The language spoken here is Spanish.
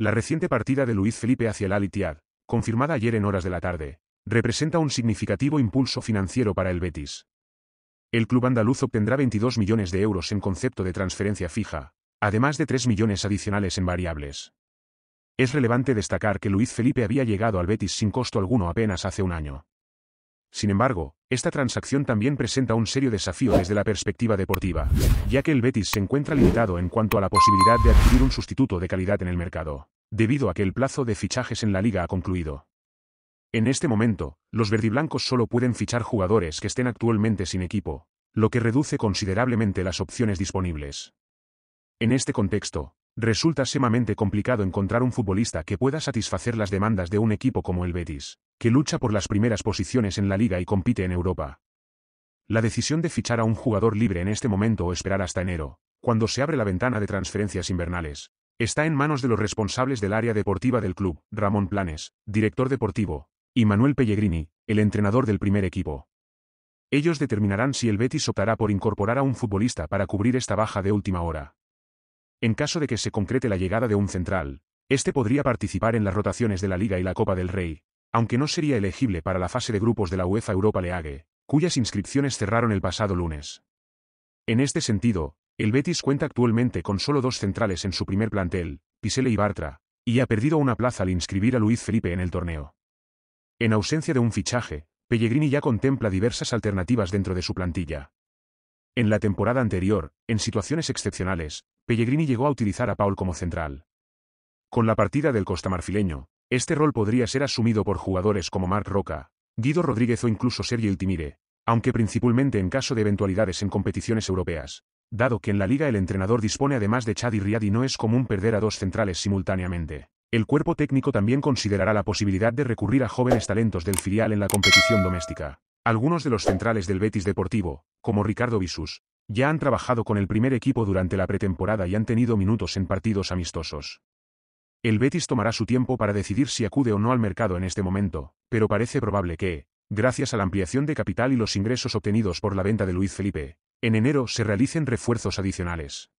La reciente partida de Luis Felipe hacia el Alitiad, confirmada ayer en horas de la tarde, representa un significativo impulso financiero para el Betis. El club andaluz obtendrá 22 millones de euros en concepto de transferencia fija, además de 3 millones adicionales en variables. Es relevante destacar que Luis Felipe había llegado al Betis sin costo alguno apenas hace un año. Sin embargo, esta transacción también presenta un serio desafío desde la perspectiva deportiva, ya que el Betis se encuentra limitado en cuanto a la posibilidad de adquirir un sustituto de calidad en el mercado debido a que el plazo de fichajes en la liga ha concluido. En este momento, los verdiblancos solo pueden fichar jugadores que estén actualmente sin equipo, lo que reduce considerablemente las opciones disponibles. En este contexto, resulta sumamente complicado encontrar un futbolista que pueda satisfacer las demandas de un equipo como el Betis, que lucha por las primeras posiciones en la liga y compite en Europa. La decisión de fichar a un jugador libre en este momento o esperar hasta enero, cuando se abre la ventana de transferencias invernales, Está en manos de los responsables del área deportiva del club, Ramón Planes, director deportivo, y Manuel Pellegrini, el entrenador del primer equipo. Ellos determinarán si el Betis optará por incorporar a un futbolista para cubrir esta baja de última hora. En caso de que se concrete la llegada de un central, este podría participar en las rotaciones de la Liga y la Copa del Rey, aunque no sería elegible para la fase de grupos de la UEFA Europa League, cuyas inscripciones cerraron el pasado lunes. En este sentido, el Betis cuenta actualmente con solo dos centrales en su primer plantel, Pisele y Bartra, y ha perdido una plaza al inscribir a Luis Felipe en el torneo. En ausencia de un fichaje, Pellegrini ya contempla diversas alternativas dentro de su plantilla. En la temporada anterior, en situaciones excepcionales, Pellegrini llegó a utilizar a Paul como central. Con la partida del costamarfileño, este rol podría ser asumido por jugadores como Marc Roca, Guido Rodríguez o incluso Sergio Iltimire, aunque principalmente en caso de eventualidades en competiciones europeas, dado que en la liga el entrenador dispone además de Chad y Riad y no es común perder a dos centrales simultáneamente. El cuerpo técnico también considerará la posibilidad de recurrir a jóvenes talentos del filial en la competición doméstica. Algunos de los centrales del Betis Deportivo, como Ricardo Visus, ya han trabajado con el primer equipo durante la pretemporada y han tenido minutos en partidos amistosos. El Betis tomará su tiempo para decidir si acude o no al mercado en este momento, pero parece probable que, gracias a la ampliación de capital y los ingresos obtenidos por la venta de Luis Felipe, en enero se realicen refuerzos adicionales.